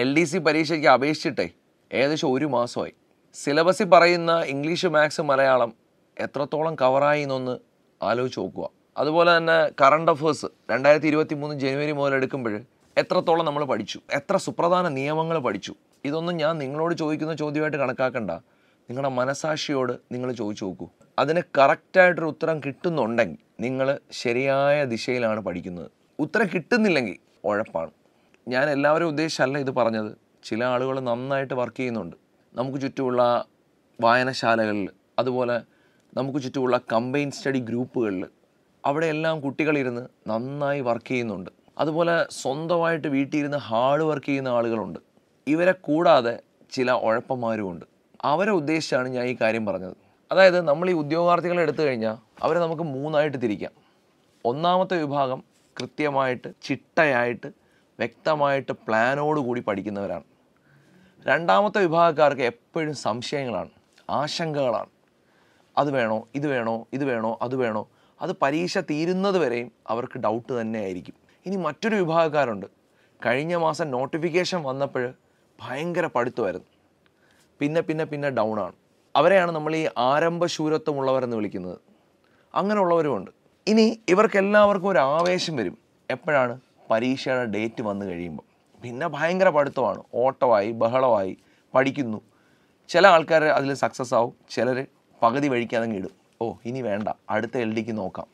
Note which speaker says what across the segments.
Speaker 1: L D C പരീക്ഷയ്ക്ക് അപേക്ഷിച്ചിട്ടേ ഏകദേശം ഒരു മാസമായി സിലബസിൽ പറയുന്ന ഇംഗ്ലീഷ് മാത്സ് മലയാളം എത്രത്തോളം കവറായി എന്നൊന്ന് ആലോചിച്ച് നോക്കുക അതുപോലെ തന്നെ കറണ്ട് അഫേഴ്സ് രണ്ടായിരത്തി ഇരുപത്തി മൂന്ന് ജനുവരി മുതൽ എടുക്കുമ്പോൾ എത്രത്തോളം നമ്മൾ പഠിച്ചു എത്ര സുപ്രധാന നിയമങ്ങൾ പഠിച്ചു ഇതൊന്നും ഞാൻ നിങ്ങളോട് ചോദിക്കുന്ന ചോദ്യമായിട്ട് കണക്കാക്കണ്ട നിങ്ങളുടെ മനസാക്ഷിയോട് നിങ്ങൾ ചോദിച്ചു നോക്കൂ അതിന് കറക്റ്റായിട്ടൊരു ഉത്തരം കിട്ടുന്നുണ്ടെങ്കിൽ നിങ്ങൾ ശരിയായ ദിശയിലാണ് പഠിക്കുന്നത് ഉത്തരം കിട്ടുന്നില്ലെങ്കിൽ ഉഴപ്പാണ് ഞാൻ എല്ലാവരും ഉദ്ദേശിച്ചല്ല ഇത് പറഞ്ഞത് ചില ആളുകൾ നന്നായിട്ട് വർക്ക് ചെയ്യുന്നുണ്ട് നമുക്ക് ചുറ്റുമുള്ള വായനശാലകളിൽ അതുപോലെ നമുക്ക് ചുറ്റുമുള്ള കമ്പൈൻ സ്റ്റഡി ഗ്രൂപ്പുകളിൽ അവിടെ എല്ലാം കുട്ടികളിരുന്ന് നന്നായി വർക്ക് ചെയ്യുന്നുണ്ട് അതുപോലെ സ്വന്തമായിട്ട് വീട്ടിലിരുന്ന് ഹാർഡ് വർക്ക് ചെയ്യുന്ന ആളുകളുണ്ട് ഇവരെ കൂടാതെ ചില ഉഴപ്പന്മാരുമുണ്ട് അവരെ ഉദ്ദേശിച്ചാണ് ഞാൻ ഈ കാര്യം പറഞ്ഞത് അതായത് നമ്മൾ ഈ ഉദ്യോഗാർത്ഥികളെ എടുത്തു കഴിഞ്ഞാൽ അവരെ നമുക്ക് മൂന്നായിട്ട് തിരിക്കാം ഒന്നാമത്തെ വിഭാഗം കൃത്യമായിട്ട് ചിട്ടയായിട്ട് വ്യക്തമായിട്ട് പ്ലാനോടുകൂടി പഠിക്കുന്നവരാണ് രണ്ടാമത്തെ വിഭാഗക്കാർക്ക് എപ്പോഴും സംശയങ്ങളാണ് ആശങ്കകളാണ് അത് വേണോ ഇത് വേണോ ഇത് വേണോ അത് വേണോ അത് പരീക്ഷ തീരുന്നത് വരെയും അവർക്ക് ഡൗട്ട് തന്നെ ആയിരിക്കും ഇനി മറ്റൊരു വിഭാഗക്കാരുണ്ട് കഴിഞ്ഞ മാസം നോട്ടിഫിക്കേഷൻ വന്നപ്പോൾ ഭയങ്കര പഠിത്തമായിരുന്നു പിന്നെ പിന്നെ പിന്നെ ഡൗണാണ് അവരെയാണ് നമ്മൾ ഈ ആരംഭശൂരത്വമുള്ളവരെന്ന് വിളിക്കുന്നത് അങ്ങനെയുള്ളവരുമുണ്ട് ഇനി ഇവർക്കെല്ലാവർക്കും ഒരു ആവേശം വരും എപ്പോഴാണ് പരീക്ഷയുടെ ഡേറ്റ് വന്നു കഴിയുമ്പോൾ പിന്നെ ഭയങ്കര പഠിത്തമാണ് ഓട്ടമായി ബഹളമായി പഠിക്കുന്നു ചില ആൾക്കാർ അതിൽ സക്സസ് ആവും ചിലർ പകുതി വഴിക്ക് ഇടും ഓ ഇനി വേണ്ട അടുത്ത എൽ ഡിക്ക് നോക്കാം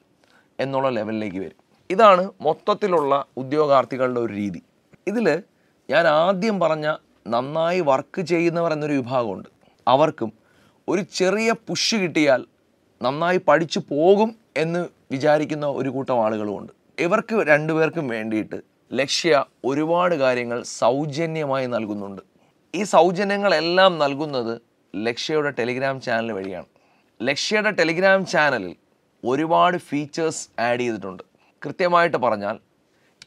Speaker 1: എന്നുള്ള ലെവലിലേക്ക് വരും ഇതാണ് മൊത്തത്തിലുള്ള ഉദ്യോഗാർത്ഥികളുടെ ഒരു രീതി ഇതിൽ ഞാൻ ആദ്യം പറഞ്ഞ നന്നായി വർക്ക് ചെയ്യുന്നവർ എന്നൊരു വിഭാഗമുണ്ട് അവർക്കും ഒരു ചെറിയ പുഷ് കിട്ടിയാൽ നന്നായി പഠിച്ചു പോകും എന്ന് വിചാരിക്കുന്ന ഒരു കൂട്ടം ആളുകളുമുണ്ട് ഇവർക്ക് രണ്ടുപേർക്കും വേണ്ടിയിട്ട് ലക്ഷ്യ ഒരുപാട് കാര്യങ്ങൾ സൗജന്യമായി നൽകുന്നുണ്ട് ഈ സൗജന്യങ്ങളെല്ലാം നൽകുന്നത് ലക്ഷ്യയുടെ ടെലിഗ്രാം ചാനൽ വഴിയാണ് ലക്ഷ്യയുടെ ടെലിഗ്രാം ചാനലിൽ ഒരുപാട് ഫീച്ചേഴ്സ് ആഡ് ചെയ്തിട്ടുണ്ട് കൃത്യമായിട്ട് പറഞ്ഞാൽ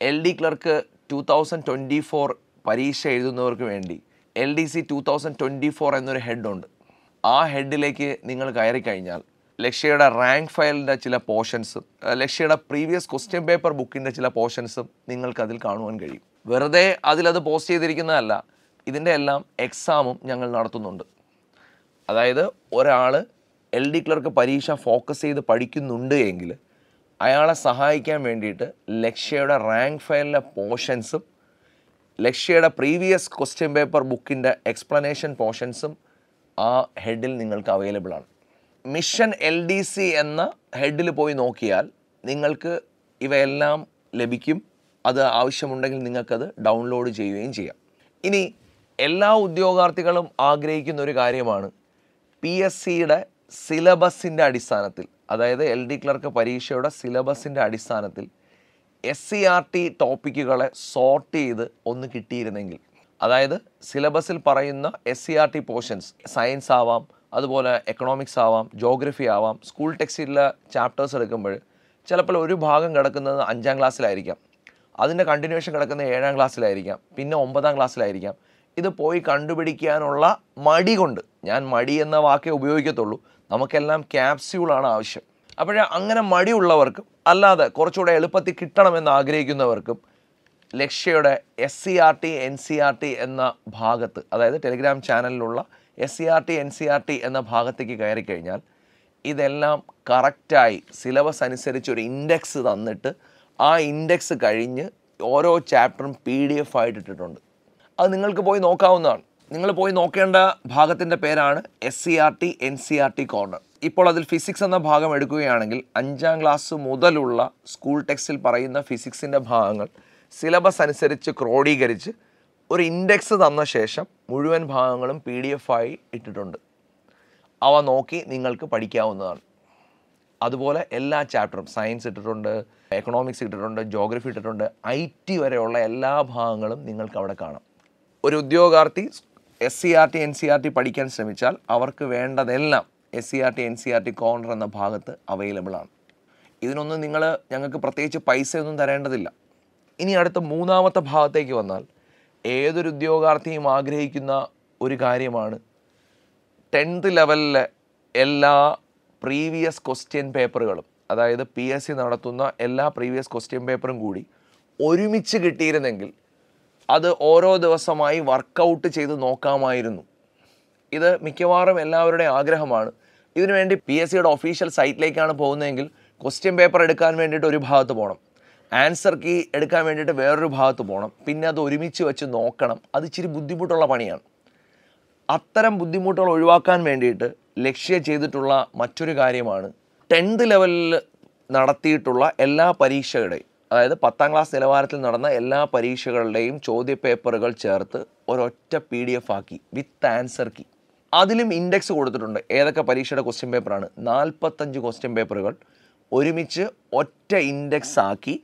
Speaker 1: L D clerk two thousand twenty four പരീക്ഷ എഴുതുന്നവർക്ക് വേണ്ടി L D C two thousand twenty four എന്നൊരു ഹെഡുണ്ട് ആ ഹെഡിലേക്ക് നിങ്ങൾ കയറി കഴിഞ്ഞാൽ ലക്ഷ്യയുടെ റാങ്ക് ഫയലിൻ്റെ ചില പോർഷൻസും ലക്ഷ്യയുടെ പ്രീവിയസ് ക്വസ്റ്റ്യൻ പേപ്പർ ബുക്കിൻ്റെ ചില പോർഷൻസും നിങ്ങൾക്ക് അതിൽ കാണുവാൻ കഴിയും വെറുതെ അതിലത് പോസ്റ്റ് ചെയ്തിരിക്കുന്നതല്ല ഇതിൻ്റെ എല്ലാം എക്സാമും ഞങ്ങൾ നടത്തുന്നുണ്ട് അതായത് ഒരാൾ എൽ ഡി ക്ലർക്ക് പരീക്ഷ ഫോക്കസ് ചെയ്ത് പഠിക്കുന്നുണ്ട് എങ്കിൽ അയാളെ സഹായിക്കാൻ വേണ്ടിയിട്ട് ലക്ഷ്യയുടെ റാങ്ക് ഫയലിലെ പോർഷൻസും ലക്ഷ്യയുടെ പ്രീവിയസ് ക്വസ്റ്റ്യൻ പേപ്പർ ബുക്കിൻ്റെ എക്സ്പ്ലനേഷൻ പോർഷൻസും ആ ഹെഡിൽ നിങ്ങൾക്ക് അവൈലബിൾ ആണ് മിഷൻ എൽ ഡി സി എന്ന ഹെഡിൽ പോയി നോക്കിയാൽ നിങ്ങൾക്ക് ഇവയെല്ലാം ലഭിക്കും അത് ആവശ്യമുണ്ടെങ്കിൽ നിങ്ങൾക്കത് ഡൗൺലോഡ് ചെയ്യുകയും ചെയ്യാം ഇനി എല്ലാ ഉദ്യോഗാർത്ഥികളും ആഗ്രഹിക്കുന്ന ഒരു കാര്യമാണ് പി എസ് സിയുടെ സിലബസിൻ്റെ അടിസ്ഥാനത്തിൽ അതായത് എൽ ഡി ക്ലർക്ക് പരീക്ഷയുടെ സിലബസിൻ്റെ അടിസ്ഥാനത്തിൽ എസ് സി ആർ ടി ടോപ്പിക്കുകളെ സോർട്ട് ചെയ്ത് ഒന്ന് കിട്ടിയിരുന്നെങ്കിൽ അതായത് സിലബസിൽ പറയുന്ന S C R T portions science ആവാം അതുപോലെ എക്കണോമിക്സ് ആവാം ജോഗ്രഫി ആവാം സ്കൂൾ ടെക്സ്റ്റിലെ ചാപ്റ്റേഴ്സ് എടുക്കുമ്പോൾ ചിലപ്പോൾ ഒരു ഭാഗം കിടക്കുന്നത് അഞ്ചാം ക്ലാസ്സിലായിരിക്കാം അതിൻ്റെ കണ്ടിന്യൂഷൻ കിടക്കുന്നത് ഏഴാം ക്ലാസ്സിലായിരിക്കാം പിന്നെ ഒമ്പതാം ക്ലാസ്സിലായിരിക്കാം ഇത് പോയി കണ്ടുപിടിക്കാനുള്ള മടി കൊണ്ട് ഞാൻ മടി എന്ന വാക്കേ ഉപയോഗിക്കത്തുള്ളൂ നമുക്കെല്ലാം ക്യാപ്സ്യൂളാണ് ആവശ്യം അപ്പോഴേ അങ്ങനെ മടിയുള്ളവർക്കും അല്ലാതെ കുറച്ചുകൂടെ എളുപ്പത്തിൽ കിട്ടണമെന്ന് ആഗ്രഹിക്കുന്നവർക്കും ലക്ഷ്യയുടെ S C R T N C R T എന്ന ഭാഗത്ത് അതായത് ടെലിഗ്രാം ചാനലിലുള്ള S C R T N C R T എന്ന ഭാഗത്തേക്ക് കയറി കഴിഞ്ഞാൽ ഇതെല്ലാം കറക്റ്റായി സിലബസ് അനുസരിച്ച് ഒരു ഇൻഡെക്സ് തന്നിട്ട് ആ ഇൻഡെക്സ് കഴിഞ്ഞ് ഓരോ ചാപ്റ്ററും പി ഡി എഫ് ആയിട്ട് ഇട്ടിട്ടുണ്ട് അത് നിങ്ങൾക്ക് പോയി നോക്കാവുന്നതാണ് നിങ്ങൾ പോയി നോക്കേണ്ട ഭാഗത്തിൻ്റെ പേരാണ് S C R T N C R T corner ഇപ്പോൾ അതിൽ ഫിസിക്സ് എന്ന ഭാഗം എടുക്കുകയാണെങ്കിൽ അഞ്ചാം ക്ലാസ് മുതലുള്ള സ്കൂൾ ടെക്സ്റ്റിൽ പറയുന്ന ഫിസിക്സിൻ്റെ ഭാഗങ്ങൾ സിലബസ് അനുസരിച്ച് ക്രോഡീകരിച്ച് ഒരു ഇൻഡെക്സ് തന്ന ശേഷം മുഴുവൻ ഭാഗങ്ങളും പി ഡി എഫ് ആയി ഇട്ടിട്ടുണ്ട് അവ നോക്കി നിങ്ങൾക്ക് പഠിക്കാവുന്നതാണ് അതുപോലെ എല്ലാ ചാപ്റ്ററും സയൻസ് ഇട്ടിട്ടുണ്ട് എക്കണോമിക്സ് ഇട്ടിട്ടുണ്ട് ജോഗ്രഫി ഇട്ടിട്ടുണ്ട് ഐ ടി വരെയുള്ള എല്ലാ ഭാഗങ്ങളും നിങ്ങൾക്ക് അവിടെ കാണാം ഒരു ഉദ്യോഗാർത്ഥി S C R T N C R T പഠിക്കാൻ ശ്രമിച്ചാൽ അവർക്ക് വേണ്ടതെല്ലാം S C R T N C R T corner എന്ന ഭാഗത്ത് അവൈലബിൾ ആണ് ഇതിനൊന്നും നിങ്ങൾ ഞങ്ങൾക്ക് പ്രത്യേകിച്ച് പൈസയൊന്നും തരേണ്ടതില്ല ഇനി അടുത്ത മൂന്നാമത്തെ ഭാഗത്തേക്ക് വന്നാൽ ഏതൊരു ഉദ്യോഗാർത്ഥിയും ആഗ്രഹിക്കുന്ന ഒരു കാര്യമാണ് ടെൻത്ത് ലെവലിലെ എല്ലാ പ്രീവിയസ് ക്വസ്റ്റ്യൻ പേപ്പറുകളും അതായത് പി എസ് സി നടത്തുന്ന എല്ലാ പ്രീവിയസ് ക്വസ്റ്റ്യൻ പേപ്പറും കൂടി ഒരുമിച്ച് കിട്ടിയിരുന്നെങ്കിൽ അത് ഓരോ ദിവസമായി വർക്കൗട്ട് ചെയ്ത് നോക്കാമായിരുന്നു ഇത് മിക്കവാറും എല്ലാവരുടെയും ആഗ്രഹമാണ് ഇതിനുവേണ്ടി പി എസ് സിയുടെ ഒഫീഷ്യൽ സൈറ്റിലേക്കാണ് പോകുന്നതെങ്കിൽ ക്വസ്റ്റ്യൻ പേപ്പർ എടുക്കാൻ വേണ്ടിയിട്ട് ഒരു ഭാഗത്ത് പോകണം ആൻസർ കീ എടുക്കാൻ വേണ്ടിയിട്ട് വേറൊരു ഭാഗത്ത് പോകണം പിന്നെ അത് ഒരുമിച്ച് വെച്ച് നോക്കണം അത് ഇച്ചിരി ബുദ്ധിമുട്ടുള്ള പണിയാണ് അത്തരം ബുദ്ധിമുട്ടുകൾ ഒഴിവാക്കാൻ വേണ്ടിയിട്ട് ലക്ഷ്യ ചെയ്തിട്ടുള്ള മറ്റൊരു കാര്യമാണ് ടെൻത്ത് ലെവലിൽ നടത്തിയിട്ടുള്ള എല്ലാ പരീക്ഷകളുടെയും അതായത് പത്താം ക്ലാസ് നിലവാരത്തിൽ നടന്ന എല്ലാ പരീക്ഷകളുടെയും ചോദ്യപേപ്പറുകൾ ചേർത്ത് ഒരൊറ്റ പി ഡി എഫ് ആക്കി വിത്ത് ആൻസർ കീ അതിലും ഇൻഡെക്സ് കൊടുത്തിട്ടുണ്ട് ഏതൊക്കെ പരീക്ഷയുടെ ക്വസ്റ്റ്യൻ പേപ്പറാണ് നാൽപ്പത്തഞ്ച് ക്വസ്റ്റ്യൻ പേപ്പറുകൾ ഒരുമിച്ച് ഒറ്റ ഇൻഡെക്സ് ആക്കി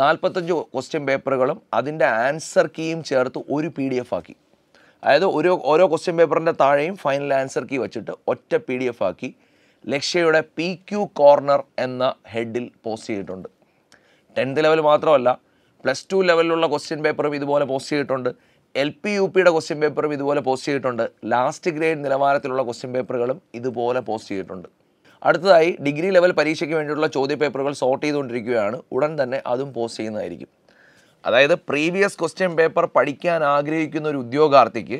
Speaker 1: നാൽപ്പത്തഞ്ച് ക്വസ്റ്റ്യൻ പേപ്പറുകളും അതിൻ്റെ ആൻസർ കീയും ചേർത്ത് ഒരു പി ഡി എഫ് ആക്കി അതായത് ഓരോ ഓരോ ക്വസ്റ്റ്യൻ പേപ്പറിൻ്റെ താഴെയും ഫൈനൽ ആൻസർ കീ വെച്ചിട്ട് ഒറ്റ പി ഡി എഫ് ആക്കി ലക്ഷ്യയുടെ പി ക്യു കോർണർ എന്ന ഹെഡിൽ പോസ്റ്റ് ചെയ്തിട്ടുണ്ട് ടെൻത്ത് ലെവൽ മാത്രമല്ല പ്ലസ് ടു ലെവലിലുള്ള ക്വസ്റ്റ്യൻ പേപ്പറും ഇതുപോലെ പോസ്റ്റ് ചെയ്തിട്ടുണ്ട് എൽ പി യു പിയുടെ ക്വസ്റ്റ്യൻ പേപ്പറും ഇതുപോലെ പോസ്റ്റ് ചെയ്തിട്ടുണ്ട് ലാസ്റ്റ് ഗ്രേഡ് നിലവാരത്തിലുള്ള ക്വസ്റ്റ്യൻ പേപ്പറുകളും ഇതുപോലെ പോസ്റ്റ് ചെയ്തിട്ടുണ്ട് അടുത്തതായി ഡിഗ്രി ലെവൽ പരീക്ഷയ്ക്ക് വേണ്ടിയിട്ടുള്ള ചോദ്യപേപ്പറുകൾ സോർട്ട് ചെയ്തുകൊണ്ടിരിക്കുകയാണ് ഉടൻ തന്നെ അതും പോസ്റ്റ് ചെയ്യുന്നതായിരിക്കും അതായത് പ്രീവിയസ് ക്വസ്റ്റ്യൻ പേപ്പർ പഠിക്കാൻ ആഗ്രഹിക്കുന്ന ഒരു ഉദ്യോഗാർത്ഥിക്ക്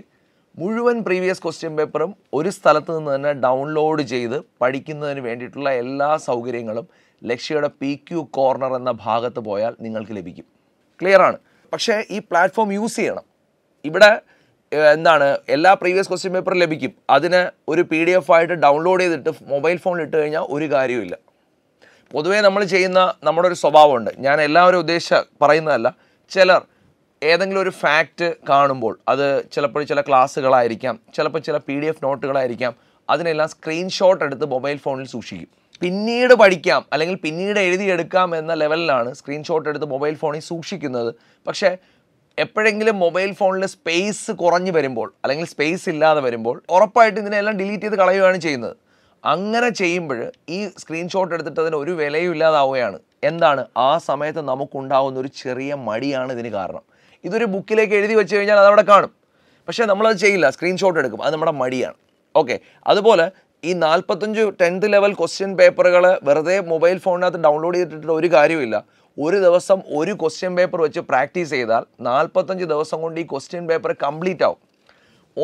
Speaker 1: മുഴുവൻ പ്രീവിയസ് ക്വസ്റ്റ്യൻ പേപ്പറും ഒരു സ്ഥലത്ത് നിന്ന് തന്നെ ഡൗൺലോഡ് ചെയ്ത് പഠിക്കുന്നതിന് വേണ്ടിയിട്ടുള്ള എല്ലാ സൗകര്യങ്ങളും ലക്ഷ്യയുടെ പി ക്യു കോർണർ എന്ന ഭാഗത്ത് പോയാൽ നിങ്ങൾക്ക് ലഭിക്കും ക്ലിയർ ആണ് പക്ഷേ ഈ പ്ലാറ്റ്ഫോം യൂസ് ചെയ്യണം ഇവിടെ എന്താണ് എല്ലാ പ്രീവിയസ് ക്വസ്റ്റ്യൻ പേപ്പർ ലഭിക്കും അതിന് ഒരു പി ഡി എഫ് ആയിട്ട് ഡൗൺലോഡ് ചെയ്തിട്ട് മൊബൈൽ ഫോണിൽ ഇട്ട് കഴിഞ്ഞാൽ ഒരു കാര്യമില്ല പൊതുവേ നമ്മൾ ചെയ്യുന്ന നമ്മുടെ ഒരു സ്വഭാവമുണ്ട് ഞാൻ എല്ലാവരും ഉദ്ദേശിച്ച പറയുന്നതല്ല ചിലർ ഏതെങ്കിലും ഒരു ഫാക്റ്റ് കാണുമ്പോൾ അത് ചിലപ്പോൾ ചില ക്ലാസ്സുകളായിരിക്കാം ചിലപ്പോൾ ചില പി ഡി എഫ് നോട്ടുകളായിരിക്കാം അതിനെല്ലാം സ്ക്രീൻഷോട്ട് എടുത്ത് മൊബൈൽ ഫോണിൽ സൂക്ഷിക്കും പിന്നീട് പഠിക്കാം അല്ലെങ്കിൽ പിന്നീട് എഴുതിയെടുക്കാം എന്ന ലെവലിലാണ് സ്ക്രീൻഷോട്ട് എടുത്ത് മൊബൈൽ ഫോണിൽ സൂക്ഷിക്കുന്നത് പക്ഷേ എപ്പോഴെങ്കിലും മൊബൈൽ ഫോണിൽ സ്പേസ് കുറഞ്ഞു വരുമ്പോൾ അല്ലെങ്കിൽ സ്പേസ് ഇല്ലാതെ വരുമ്പോൾ ഉറപ്പായിട്ട് ഇതിനെല്ലാം ഡിലീറ്റ് ചെയ്ത് കളയുകയാണ് ചെയ്യുന്നത് അങ്ങനെ ചെയ്യുമ്പോൾ ഈ സ്ക്രീൻഷോട്ട് എടുത്തിട്ട് അതിന് ഒരു വിലയും ഇല്ലാതാവുകയാണ് എന്താണ് ആ സമയത്ത് നമുക്കുണ്ടാകുന്ന ഒരു ചെറിയ മടിയാണ് ഇതിന് കാരണം ഇതൊരു ബുക്കിലേക്ക് എഴുതി വെച്ച് കഴിഞ്ഞാൽ അതവിടെ കാണും പക്ഷേ നമ്മളത് ചെയ്യില്ല സ്ക്രീൻഷോട്ട് എടുക്കും അത് നമ്മുടെ മടിയാണ് ഓക്കെ അതുപോലെ ഈ നാൽപ്പത്തഞ്ച് ടെൻത്ത് ലെവൽ ക്വസ്റ്റ്യൻ പേപ്പറുകൾ വെറുതെ മൊബൈൽ ഫോണിനകത്ത് ഡൗൺലോഡ് ചെയ്തിട്ടുള്ള ഒരു കാര്യമില്ല ഒരു ദിവസം ഒരു ക്വസ്റ്റ്യൻ പേപ്പർ വെച്ച് പ്രാക്ടീസ് ചെയ്താൽ നാൽപ്പത്തഞ്ച് ദിവസം കൊണ്ട് ഈ ക്വസ്റ്റ്യൻ പേപ്പർ കംപ്ലീറ്റ് ആവും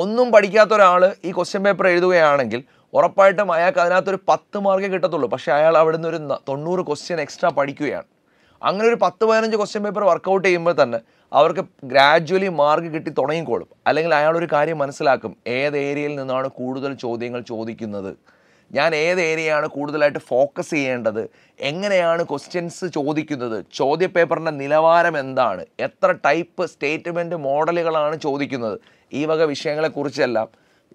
Speaker 1: ഒന്നും പഠിക്കാത്ത ഒരാൾ ഈ ക്വസ്റ്റ്യൻ പേപ്പർ എഴുതുകയാണെങ്കിൽ ഉറപ്പായിട്ടും അയാൾക്ക് അതിനകത്തൊരു പത്ത് മാർക്കേ കിട്ടത്തുള്ളൂ പക്ഷേ അയാൾ അവിടെ നിന്ന് ഒരു തൊണ്ണൂറ് ക്വസ്റ്റ്യൻ എക്സ്ട്രാ പഠിക്കുകയാണ് അങ്ങനെ ഒരു പത്ത് പതിനഞ്ച് ക്വസ്റ്റ്യൻ പേപ്പർ വർക്കൗട്ട് ചെയ്യുമ്പോൾ തന്നെ അവർക്ക് ഗ്രാജ്വലി മാർക്ക് കിട്ടി തുടങ്ങിക്കോളും അല്ലെങ്കിൽ അയാളൊരു കാര്യം മനസ്സിലാക്കും ഏത് ഏരിയയിൽ നിന്നാണ് കൂടുതൽ ചോദ്യങ്ങൾ ചോദിക്കുന്നത് ഞാൻ ഏത് ഏരിയയാണ് കൂടുതലായിട്ട് ഫോക്കസ് ചെയ്യേണ്ടത് എങ്ങനെയാണ് ക്വസ്റ്റ്യൻസ് ചോദിക്കുന്നത് ചോദ്യപേപ്പറിൻ്റെ നിലവാരം എന്താണ് എത്ര ടൈപ്പ് സ്റ്റേറ്റ്മെൻറ്റ് മോഡലുകളാണ് ചോദിക്കുന്നത് ഈ വക വിഷയങ്ങളെക്കുറിച്ചെല്ലാം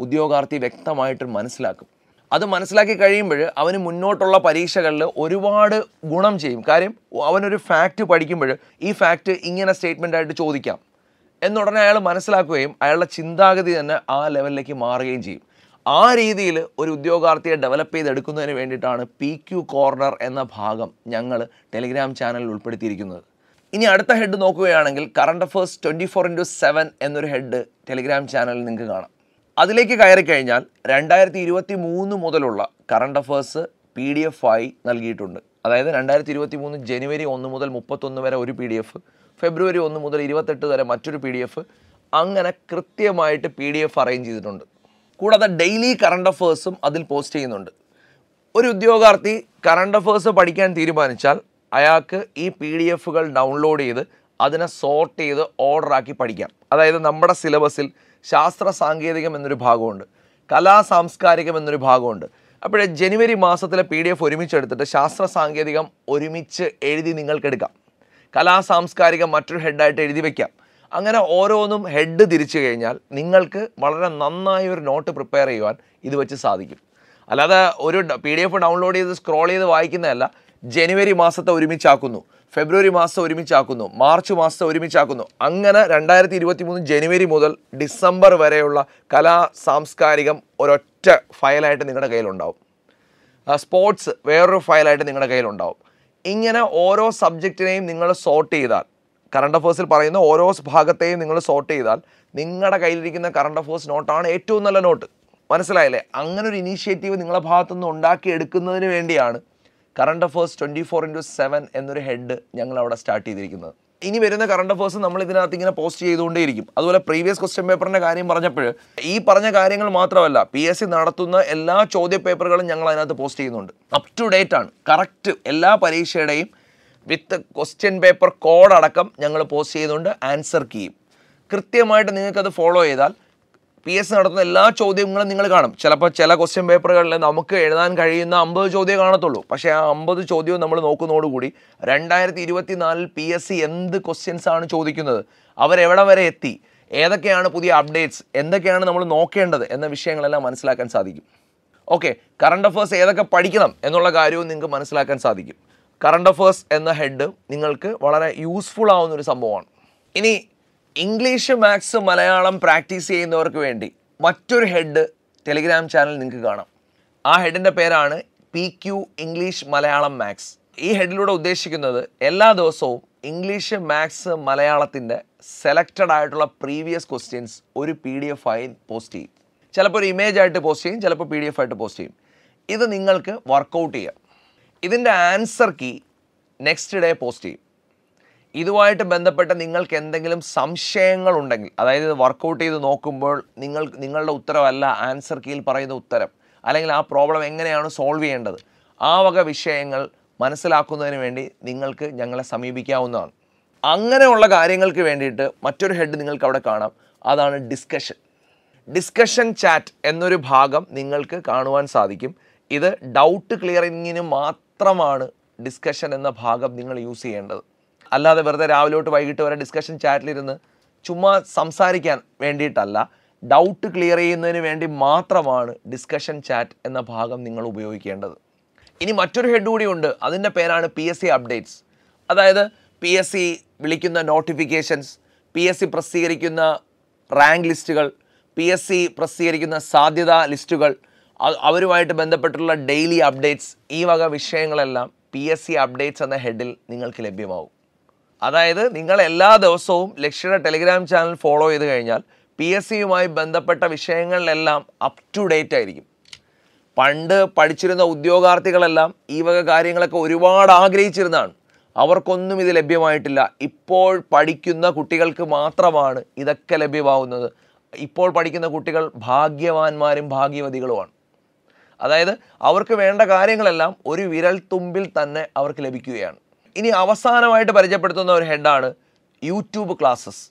Speaker 1: ഉദ്യോഗാർത്ഥി വ്യക്തമായിട്ട് മനസ്സിലാക്കും അത് മനസ്സിലാക്കി കഴിയുമ്പോൾ അവന് മുന്നോട്ടുള്ള പരീക്ഷകളിൽ ഒരുപാട് ഗുണം ചെയ്യും കാര്യം അവനൊരു ഫാക്റ്റ് പഠിക്കുമ്പോൾ ഈ ഫാക്റ്റ് ഇങ്ങനെ സ്റ്റേറ്റ്മെൻ്റ് ആയിട്ട് ചോദിക്കാം എന്നുടനെ അയാൾ മനസ്സിലാക്കുകയും അയാളുടെ ചിന്താഗതി തന്നെ ആ ലെവലിലേക്ക് മാറുകയും ചെയ്യും ആ രീതിയിൽ ഒരു ഉദ്യോഗാർത്ഥിയെ ഡെവലപ്പ് ചെയ്തെടുക്കുന്നതിന് വേണ്ടിയിട്ടാണ് പി ക്യു കോർണർ എന്ന ഭാഗം ഞങ്ങൾ ടെലിഗ്രാം ചാനലിൽ ഉൾപ്പെടുത്തിയിരിക്കുന്നത് ഇനി അടുത്ത ഹെഡ് നോക്കുകയാണെങ്കിൽ current affairs twenty four into seven എന്നൊരു ഹെഡ് ടെലിഗ്രാം ചാനലിൽ നിങ്ങൾക്ക് കാണാം അതിലേക്ക് കയറി കഴിഞ്ഞാൽ രണ്ടായിരത്തി ഇരുപത്തി മൂന്ന് മുതലുള്ള current affairs P D F ആയി നൽകിയിട്ടുണ്ട് അതായത് രണ്ടായിരത്തി ഇരുപത്തി മൂന്ന് ജനുവരി ഒന്ന് മുതൽ മുപ്പത്തൊന്ന് വരെ ഒരു പി ഡി എഫ് ഫെബ്രുവരി ഒന്ന് മുതൽ ഇരുപത്തെട്ട് വരെ മറ്റൊരു പി ഡി എഫ് അങ്ങനെ കൃത്യമായിട്ട് പി ഡി എഫ് അറേഞ്ച് ചെയ്തിട്ടുണ്ട് കൂടാതെ ഡെയിലി കറണ്ട് അഫേഴ്സും അതിൽ പോസ്റ്റ് ചെയ്യുന്നുണ്ട് ഒരു ഉദ്യോഗാർത്ഥി കറണ്ട് അഫേഴ്സ് പഠിക്കാൻ തീരുമാനിച്ചാൽ അയാൾക്ക് ഈ പി ഡി എഫുകൾ ഡൗൺലോഡ് ചെയ്ത് അതിനെ സോർട്ട് ചെയ്ത് ഓർഡറാക്കി പഠിക്കാം അതായത് നമ്മുടെ സിലബസിൽ ശാസ്ത്ര സാങ്കേതികം എന്നൊരു ഭാഗമുണ്ട് കലാ സാംസ്കാരികം എന്നൊരു ഭാഗമുണ്ട് അപ്പോൾ ജനുവരി മാസത്തിലെ പി ഡി എഫ് ഒരുമിച്ചെടുത്തിട്ട് ശാസ്ത്ര സാങ്കേതികം ഒരുമിച്ച് എഴുതി നിങ്ങൾക്കെടുക്കാം കലാ സാംസ്കാരികം മറ്റൊരു ഹെഡായിട്ട് എഴുതി വയ്ക്കാം അങ്ങനെ ഓരോന്നും ഹെഡ് തിരിച്ചു കഴിഞ്ഞാൽ നിങ്ങൾക്ക് വളരെ നന്നായി ഒരു നോട്ട് പ്രിപ്പയർ ചെയ്യുവാൻ ഇത് വെച്ച് സാധിക്കും അല്ലാതെ ഒരു പി ഡി എഫ് ഡൗൺലോഡ് ചെയ്ത് സ്ക്രോൾ ചെയ്ത് വായിക്കുന്നതല്ല ജനുവരി മാസത്തെ ഒരുമിച്ചാക്കുന്നു ഫെബ്രുവരി മാസം ഒരുമിച്ചാക്കുന്നു മാർച്ച് മാസത്തെ ഒരുമിച്ചാക്കുന്നു അങ്ങനെ രണ്ടായിരത്തി ഇരുപത്തി മൂന്ന് ജനുവരി മുതൽ ഡിസംബർ വരെയുള്ള കലാ സാംസ്കാരികം ഒരൊറ്റ ഫയലായിട്ട് നിങ്ങളുടെ കയ്യിലുണ്ടാവും സ്പോർട്സ് വേറൊരു ഫയലായിട്ട് നിങ്ങളുടെ കയ്യിലുണ്ടാവും ഇങ്ങനെ ഓരോ സബ്ജക്റ്റിനെയും നിങ്ങൾ സോർട്ട് ചെയ്താൽ കറണ്ട് അഫേഴ്സിൽ പറയുന്ന ഓരോ ഭാഗത്തെയും നിങ്ങൾ സോർട്ട് ചെയ്താൽ നിങ്ങളുടെ കയ്യിലിരിക്കുന്ന കറണ്ട് അഫേഴ്സ് നോട്ടാണ് ഏറ്റവും നല്ല നോട്ട് മനസ്സിലായല്ലേ അങ്ങനെ ഒരു ഇനീഷ്യേറ്റീവ് നിങ്ങളുടെ ഭാഗത്തുനിന്ന് ഉണ്ടാക്കിയെടുക്കുന്നതിന് വേണ്ടിയാണ് current affairs twenty four into seven എന്നൊരു ഹെഡ് ഞങ്ങൾ അവിടെ സ്റ്റാർട്ട് ചെയ്തിരിക്കുന്നത് ഇനി വരുന്ന കറണ്ട് അഫേഴ്സ് നമ്മൾ ഇതിനകത്ത് ഇങ്ങനെ പോസ്റ്റ് ചെയ്തുകൊണ്ടേയിരിക്കും അതുപോലെ പ്രീവിയസ് ക്വസ്റ്റ്യൻ പേപ്പറിൻ്റെ കാര്യം പറഞ്ഞപ്പോൾ ഈ പറഞ്ഞ കാര്യങ്ങൾ മാത്രമല്ല പി എസ് സി നടത്തുന്ന എല്ലാ ചോദ്യ പേപ്പറുകളും ഞങ്ങൾ അതിനകത്ത് പോസ്റ്റ് ചെയ്യുന്നുണ്ട് അപ് ടു ഡേറ്റ് ആണ് കറക്റ്റ് എല്ലാ പരീക്ഷയുടെയും വിത്ത് ക്വസ്റ്റ്യൻ പേപ്പർ കോഡ് അടക്കം ഞങ്ങൾ പോസ്റ്റ് ചെയ്തുകൊണ്ട് ആൻസർ കീയും കൃത്യമായിട്ട് നിങ്ങൾക്കത് ഫോളോ ചെയ്താൽ പി എസ് നടത്തുന്ന എല്ലാ ചോദ്യങ്ങളും നിങ്ങൾ കാണും ചിലപ്പോൾ ചില ക്വസ്റ്റ്യൻ പേപ്പറുകളിൽ നമുക്ക് എഴുതാൻ കഴിയുന്ന അമ്പത് ചോദ്യം കാണത്തുള്ളൂ പക്ഷേ ആ അമ്പത് ചോദ്യവും നമ്മൾ നോക്കുന്നതോടുകൂടി രണ്ടായിരത്തി ഇരുപത്തി നാലിൽ പി എസ് സി എന്ത് ക്വസ്റ്റ്യൻസ് ആണ് ചോദിക്കുന്നത് അവരെവിടെ വരെ എത്തി ഏതൊക്കെയാണ് പുതിയ അപ്ഡേറ്റ്സ് എന്തൊക്കെയാണ് നമ്മൾ നോക്കേണ്ടത് എന്ന വിഷയങ്ങളെല്ലാം മനസ്സിലാക്കാൻ സാധിക്കും ഓക്കെ കറണ്ട് അഫേഴ്സ് ഏതൊക്കെ പഠിക്കണം എന്നുള്ള കാര്യവും നിങ്ങൾക്ക് മനസ്സിലാക്കാൻ സാധിക്കും കറണ്ട് അഫേഴ്സ് എന്ന ഹെഡ് നിങ്ങൾക്ക് വളരെ യൂസ്ഫുൾ ആവുന്ന ഒരു സംഭവമാണ് ഇനി ഇംഗ്ലീഷ് മാത്സ് മലയാളം പ്രാക്ടീസ് ചെയ്യുന്നവർക്ക് വേണ്ടി മറ്റൊരു ഹെഡ് ടെലിഗ്രാം ചാനൽ നിങ്ങൾക്ക് കാണാം ആ ഹെഡിൻ്റെ പേരാണ് P Q English Malayalam maths ഈ ഹെഡിലൂടെ ഉദ്ദേശിക്കുന്നത് എല്ലാ ദിവസവും ഇംഗ്ലീഷ് മാത്സ് മലയാളത്തിൻ്റെ സെലക്റ്റഡ് ആയിട്ടുള്ള പ്രീവിയസ് ക്വസ്റ്റ്യൻസ് ഒരു പി ഡി എഫ് ആയി പോസ്റ്റ് ചെയ്യും ചിലപ്പോൾ ഒരു ഇമേജ് ആയിട്ട് പോസ്റ്റ് ചെയ്യും ചിലപ്പോൾ പി ഡി എഫ് ആയിട്ട് പോസ്റ്റ് ചെയ്യും ഇത് നിങ്ങൾക്ക് വർക്കൗട്ട് ചെയ്യാം ഇതിൻ്റെ answer key next day post ചെയ്യും ഇതുമായിട്ട് ബന്ധപ്പെട്ട് നിങ്ങൾക്ക് എന്തെങ്കിലും സംശയങ്ങൾ ഉണ്ടെങ്കിൽ അതായത് ഇത് വർക്കൗട്ട് ചെയ്ത് നോക്കുമ്പോൾ നിങ്ങൾ നിങ്ങളുടെ ഉത്തരവല്ല ആൻസർ കീയിൽ പറയുന്ന ഉത്തരം അല്ലെങ്കിൽ ആ പ്രോബ്ലം എങ്ങനെയാണ് സോൾവ് ചെയ്യേണ്ടത് ആ വക വിഷയങ്ങൾ മനസ്സിലാക്കുന്നതിന് വേണ്ടി നിങ്ങൾക്ക് ഞങ്ങളെ സമീപിക്കാവുന്നതാണ് അങ്ങനെയുള്ള കാര്യങ്ങൾക്ക് വേണ്ടിയിട്ട് മറ്റൊരു ഹെഡ് നിങ്ങൾക്ക് അവിടെ കാണാം അതാണ് ഡിസ്കഷൻ ഡിസ്കഷൻ ചാറ്റ് എന്നൊരു ഭാഗം നിങ്ങൾക്ക് കാണുവാൻ സാധിക്കും ഇത് ഡൗട്ട് ക്ലിയറിങ്ങിന് മാത്രം മാത്രമാണ് ഡിസ്കഷൻ എന്ന ഭാഗം നിങ്ങൾ യൂസ് ചെയ്യേണ്ടത് അല്ലാതെ വെറുതെ രാവിലോട്ട് വൈകിട്ട് വരെ ഡിസ്കഷൻ ചാറ്റിലിരുന്ന് ചുമ്മാ സംസാരിക്കാൻ വേണ്ടിയിട്ടല്ല ഡൗട്ട് ക്ലിയർ ചെയ്യുന്നതിന് വേണ്ടി മാത്രമാണ് ഡിസ്കഷൻ ചാറ്റ് എന്ന ഭാഗം നിങ്ങൾ ഉപയോഗിക്കേണ്ടത് ഇനി മറ്റൊരു ഹെഡ് കൂടിയുണ്ട് അതിൻ്റെ പേരാണ് പി എസ് സി അപ്ഡേറ്റ്സ് അതായത് പി എസ് സി വിളിക്കുന്ന നോട്ടിഫിക്കേഷൻസ് പി എസ് സി പ്രസിദ്ധീകരിക്കുന്ന റാങ്ക് ലിസ്റ്റുകൾ പി എസ് സി പ്രസിദ്ധീകരിക്കുന്ന സാധ്യതാ ലിസ്റ്റുകൾ അവരുമായിട്ട് ബന്ധപ്പെട്ടുള്ള ഡെയിലി അപ്ഡേറ്റ്സ് ഈ വക വിഷയങ്ങളെല്ലാം പി എസ് സി അപ്ഡേറ്റ്സ് എന്ന ഹെഡിൽ നിങ്ങൾക്ക് ലഭ്യമാവും അതായത് നിങ്ങൾ എല്ലാ ദിവസവും ലക്ഷ്യയുടെ ടെലിഗ്രാം ചാനൽ ഫോളോ ചെയ്ത് കഴിഞ്ഞാൽ പി എസ് സിയുമായി ബന്ധപ്പെട്ട വിഷയങ്ങളിലെല്ലാം അപ് ടു ഡേറ്റ് ആയിരിക്കും പണ്ട് പഠിച്ചിരുന്ന ഉദ്യോഗാർത്ഥികളെല്ലാം ഈ വക കാര്യങ്ങളൊക്കെ ഒരുപാട് ആഗ്രഹിച്ചിരുന്നതാണ് അവർക്കൊന്നും ഇത് ലഭ്യമായിട്ടില്ല ഇപ്പോൾ പഠിക്കുന്ന കുട്ടികൾക്ക് മാത്രമാണ് ഇതൊക്കെ ലഭ്യമാവുന്നത് ഇപ്പോൾ പഠിക്കുന്ന കുട്ടികൾ ഭാഗ്യവാന്മാരും ഭാഗ്യവതികളുമാണ് അതായത് അവർക്ക് വേണ്ട കാര്യങ്ങളെല്ലാം ഒരു വിരൽ തുമ്പിൽ തന്നെ അവർക്ക് ലഭിക്കുകയാണ് ഇനി അവസാനമായിട്ട് പരിചയപ്പെടുത്തുന്ന ഒരു ഹെഡാണ് യൂട്യൂബ് ക്ലാസ്സസ്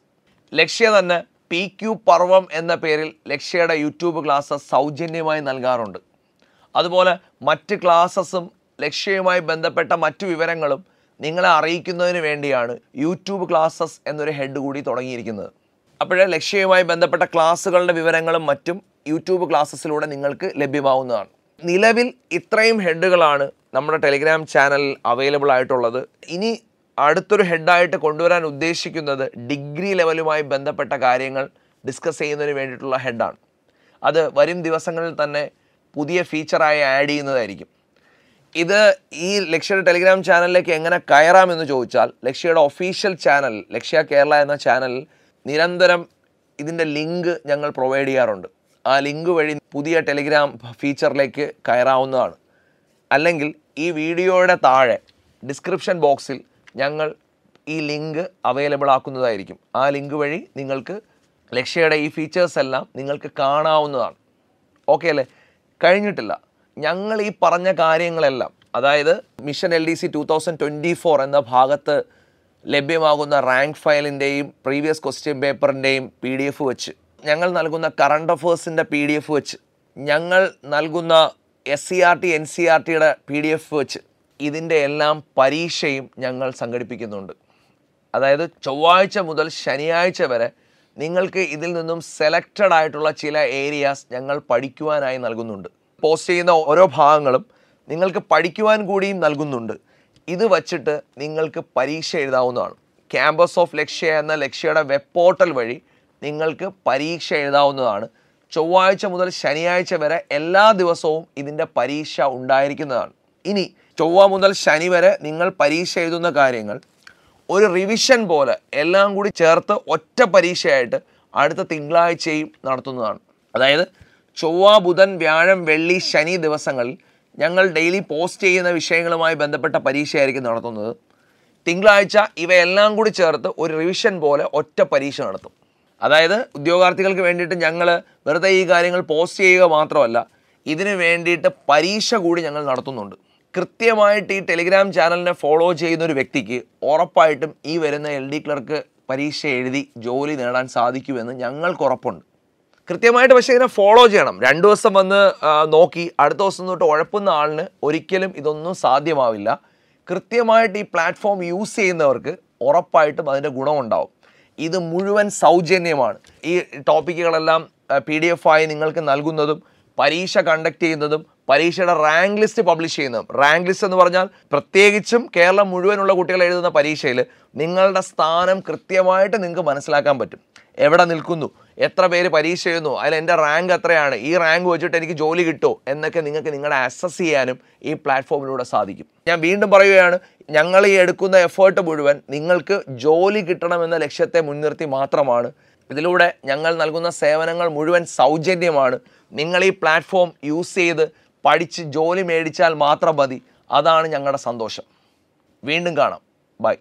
Speaker 1: ലക്ഷ്യ തന്നെ പി ക്യു പർവം എന്ന പേരിൽ ലക്ഷ്യയുടെ യൂട്യൂബ് ക്ലാസ്സസ് സൗജന്യമായി നൽകാറുണ്ട് അതുപോലെ മറ്റ് ക്ലാസ്സസും ലക്ഷ്യയുമായി ബന്ധപ്പെട്ട മറ്റു വിവരങ്ങളും നിങ്ങളെ അറിയിക്കുന്നതിന് വേണ്ടിയാണ് യൂട്യൂബ് ക്ലാസ്സസ് എന്നൊരു ഹെഡ് കൂടി തുടങ്ങിയിരിക്കുന്നത് അപ്പോഴേ ലക്ഷ്യയുമായി ബന്ധപ്പെട്ട ക്ലാസ്സുകളുടെ വിവരങ്ങളും മറ്റും യൂട്യൂബ് ക്ലാസ്സസിലൂടെ നിങ്ങൾക്ക് ലഭ്യമാവുന്നതാണ് നിലവിൽ ഇത്രയും ഹെഡുകളാണ് നമ്മുടെ ടെലിഗ്രാം ചാനലിൽ അവൈലബിൾ ആയിട്ടുള്ളത് ഇനി അടുത്തൊരു ഹെഡായിട്ട് കൊണ്ടുവരാൻ ഉദ്ദേശിക്കുന്നത് ഡിഗ്രി ലെവലുമായി ബന്ധപ്പെട്ട കാര്യങ്ങൾ ഡിസ്കസ് ചെയ്യുന്നതിന് വേണ്ടിയിട്ടുള്ള ഹെഡാണ് അത് വരും ദിവസങ്ങളിൽ തന്നെ പുതിയ ഫീച്ചറായി ആഡ് ചെയ്യുന്നതായിരിക്കും ഇത് ഈ ലക്ഷ്യയുടെ ടെലിഗ്രാം ചാനലിലേക്ക് എങ്ങനെ കയറാമെന്ന് ചോദിച്ചാൽ ലക്ഷ്യയുടെ ഒഫീഷ്യൽ ചാനൽ ലക്ഷ്യ കേരള എന്ന ചാനൽ നിരന്തരം ഇതിൻ്റെ ലിങ്ക് ഞങ്ങൾ പ്രൊവൈഡ് ചെയ്യാറുണ്ട് ആ ലിങ്ക് വഴി പുതിയ ടെലിഗ്രാം ഫീച്ചറിലേക്ക് കയറാവുന്നതാണ് അല്ലെങ്കിൽ ഈ വീഡിയോയുടെ താഴെ ഡിസ്ക്രിപ്ഷൻ ബോക്സിൽ ഞങ്ങൾ ഈ ലിങ്ക് അവൈലബിൾ ആക്കുന്നതായിരിക്കും ആ ലിങ്ക് വഴി നിങ്ങൾക്ക് ലക്ഷ്യയുടെ ഈ ഫീച്ചേഴ്സ് എല്ലാം നിങ്ങൾക്ക് കാണാവുന്നതാണ് ഓക്കെ അല്ലേ കഴിഞ്ഞിട്ടില്ല ഞങ്ങൾ ഈ പറഞ്ഞ കാര്യങ്ങളെല്ലാം അതായത് mission L D C two thousand twenty four എന്ന ഭാഗത്ത് ലഭ്യമാകുന്ന റാങ്ക് ഫയലിൻ്റെയും പ്രീവിയസ് ക്വസ്റ്റ്യൻ പേപ്പറിൻ്റെയും പി ഡി എഫ് വെച്ച് ഞങ്ങൾ നൽകുന്ന കറണ്ട് അഫേഴ്സിൻ്റെ പി ഡി എഫ് വെച്ച് ഞങ്ങൾ നൽകുന്ന S C R T N C R ടിയുടെ പി ഡി എഫ് വെച്ച് ഇതിൻ്റെ എല്ലാം പരീക്ഷയും ഞങ്ങൾ സംഘടിപ്പിക്കുന്നുണ്ട് അതായത് ചൊവ്വാഴ്ച മുതൽ ശനിയാഴ്ച വരെ നിങ്ങൾക്ക് ഇതിൽ നിന്നും സെലക്റ്റഡ് ആയിട്ടുള്ള ചില ഏരിയാസ് ഞങ്ങൾ പഠിക്കുവാനായി നൽകുന്നുണ്ട് പോസ്റ്റ് ചെയ്യുന്ന ഓരോ ഭാഗങ്ങളും നിങ്ങൾക്ക് പഠിക്കുവാൻ കൂടിയും നൽകുന്നുണ്ട് ഇത് വച്ചിട്ട് നിങ്ങൾക്ക് പരീക്ഷ എഴുതാവുന്നതാണ് ക്യാമ്പസ് ഓഫ് ലക്ഷ്യ എന്ന ലക്ഷ്യയുടെ വെബ് പോർട്ടൽ വഴി നിങ്ങൾക്ക് പരീക്ഷ എഴുതാവുന്നതാണ് ചൊവ്വാഴ്ച മുതൽ ശനിയാഴ്ച വരെ എല്ലാ ദിവസവും ഇതിൻ്റെ പരീക്ഷ ഉണ്ടായിരിക്കുന്നതാണ് ഇനി ചൊവ്വ മുതൽ ശനി വരെ നിങ്ങൾ പരീക്ഷ എഴുതുന്ന കാര്യങ്ങൾ ഒരു റിവിഷൻ പോലെ എല്ലാം കൂടി ചേർത്ത് ഒറ്റ പരീക്ഷയായിട്ട് അടുത്ത തിങ്കളാഴ്ചയും നടത്തുന്നതാണ് അതായത് ചൊവ്വ ബുധൻ വ്യാഴം വെള്ളി ശനി ദിവസങ്ങളിൽ ഞങ്ങൾ ഡെയിലി പോസ്റ്റ് ചെയ്യുന്ന വിഷയങ്ങളുമായി ബന്ധപ്പെട്ട പരീക്ഷയായിരിക്കും നടത്തുന്നത് തിങ്കളാഴ്ച ഇവയെല്ലാം കൂടി ചേർത്ത് ഒരു റിവിഷൻ പോലെ ഒറ്റ പരീക്ഷ നടത്തും അതായത് ഉദ്യോഗാർത്ഥികൾക്ക് വേണ്ടിയിട്ട് ഞങ്ങൾ വെറുതെ ഈ കാര്യങ്ങൾ പോസ്റ്റ് ചെയ്യുക മാത്രമല്ല ഇതിനു വേണ്ടിയിട്ട് പരീക്ഷ കൂടി ഞങ്ങൾ നടത്തുന്നുണ്ട് കൃത്യമായിട്ട് ഈ ടെലിഗ്രാം ചാനലിനെ ഫോളോ ചെയ്യുന്ന ഒരു വ്യക്തിക്ക് ഉറപ്പായിട്ടും ഈ വരുന്ന എൽ ഡി ക്ലർക്ക് പരീക്ഷ എഴുതി ജോലി നേടാൻ സാധിക്കുമെന്ന് ഞങ്ങൾക്ക് ഉറപ്പുണ്ട് കൃത്യമായിട്ട് പക്ഷേ ഇതിനെ ഫോളോ ചെയ്യണം രണ്ട് ദിവസം വന്ന് നോക്കി അടുത്ത ദിവസം തൊട്ട് ഉഴപ്പുന്ന ആളിന് ഒരിക്കലും ഇതൊന്നും സാധ്യമാവില്ല കൃത്യമായിട്ട് ഈ പ്ലാറ്റ്ഫോം യൂസ് ചെയ്യുന്നവർക്ക് ഉറപ്പായിട്ടും അതിൻ്റെ ഗുണമുണ്ടാവും ഇത് മുഴുവൻ സൗജന്യമാണ് ഈ ടോപ്പിക്കുകളെല്ലാം പി ഡി എഫ് ആയി നിങ്ങൾക്ക് നൽകുന്നതും പരീക്ഷ കണ്ടക്ട് ചെയ്യുന്നതും പരീക്ഷയുടെ റാങ്ക് ലിസ്റ്റ് പബ്ലിഷ് ചെയ്യുന്നതും റാങ്ക് ലിസ്റ്റ് എന്ന് പറഞ്ഞാൽ പ്രത്യേകിച്ചും കേരളം മുഴുവനുള്ള കുട്ടികൾ എഴുതുന്ന പരീക്ഷയിൽ നിങ്ങളുടെ സ്ഥാനം കൃത്യമായിട്ട് നിങ്ങൾക്ക് മനസ്സിലാക്കാൻ പറ്റും എവിടെ നിൽക്കുന്നു എത്ര പേര് പരീക്ഷ എഴുതുന്നു അതിൽ എൻ്റെ റാങ്ക് എത്രയാണ് ഈ റാങ്ക് വെച്ചിട്ട് എനിക്ക് ജോലി കിട്ടുമോ എന്നൊക്കെ നിങ്ങൾക്ക് നിങ്ങളെ അസസ് ചെയ്യാനും ഈ പ്ലാറ്റ്ഫോമിലൂടെ സാധിക്കും ഞാൻ വീണ്ടും പറയുകയാണ് ഞങ്ങൾ ഈ എടുക്കുന്ന എഫേർട്ട് മുഴുവൻ നിങ്ങൾക്ക് ജോലി കിട്ടണമെന്ന ലക്ഷ്യത്തെ മുൻനിർത്തി മാത്രമാണ് ഇതിലൂടെ ഞങ്ങൾ നൽകുന്ന സേവനങ്ങൾ മുഴുവൻ സൗജന്യമാണ് നിങ്ങൾ ഈ പ്ലാറ്റ്ഫോം യൂസ് ചെയ്ത് പഠിച്ച് ജോലി മേടിച്ചാൽ മാത്രം മതി അതാണ് ഞങ്ങളുടെ സന്തോഷം വീണ്ടും കാണാം ബൈ